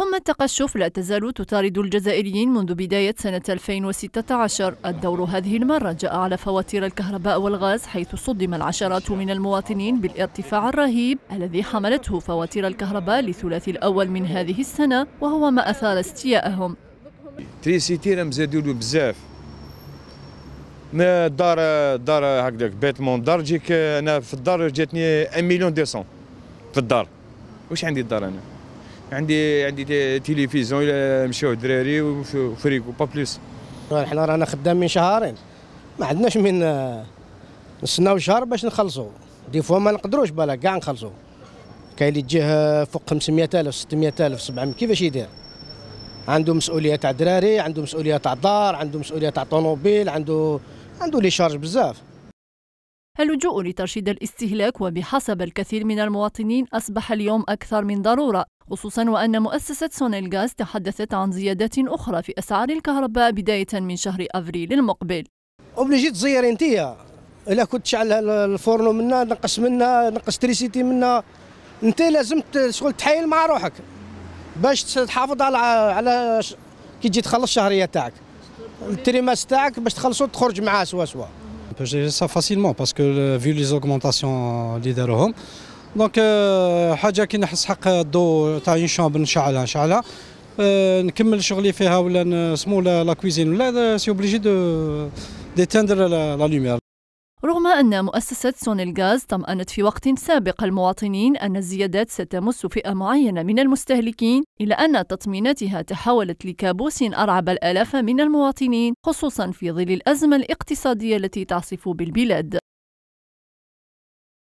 حمى التقشف لا تزال تطارد الجزائريين منذ بداية سنة 2016 الدور هذه المرة جاء على فواتير الكهرباء والغاز حيث صدم العشرات من المواطنين بالارتفاع الرهيب الذي حملته فواتير الكهرباء لثلاثي الأول من هذه السنة وهو ما أثار استياءهم تريسيتي راهم زادوا له بزاف ما دار دار هكذاك بيتمون دار جيك انا في الدار جاتني 1 مليون 200 في الدار واش عندي الدار انا عندي عندي تلفزيون الى مشاو الدراري وفريكو با بلوس حنا رانا خدامين شهرين ما عندناش من نستناو شهر باش نخلصوا دي فوا ما نقدروش بالا كاع نخلصوا كاين اللي تجيه فوق الف 600 الف 700 كيفاش يدير عنده مسؤوليه تاع دراري عنده مسؤوليه تاع دار عنده مسؤوليه تاع طوموبيل عنده عنده لي شارج بزاف اللجوء لترشيد الاستهلاك وبحسب الكثير من المواطنين أصبح اليوم أكثر من ضرورة خصوصا وأن مؤسسة غاز تحدثت عن زيادات أخرى في أسعار الكهرباء بداية من شهر أفريل المقبل أبليجي تزير انتيا إلا كنت تشعل الفورنو منا نقص منا نقص تريسيتي منا انت لازم شغل تحايل مع روحك باش تحافظ على على كي تجي تخلص الشهريه تاعك التريماس تاعك باش تخلصو تخرج معاه سوا سوا Je sais ça facilement parce que euh, vu les augmentations qu'ils euh, Donc il y a une chambre euh, نكمل شغلي فيها la cuisine. Là, lumière. رغم أن مؤسسة سون الغاز طمأنت في وقت سابق المواطنين أن الزيادات ستمس فئة معينة من المستهلكين إلا أن تطميناتها تحولت لكابوس أرعب الآلاف من المواطنين خصوصا في ظل الأزمة الاقتصادية التي تعصف بالبلاد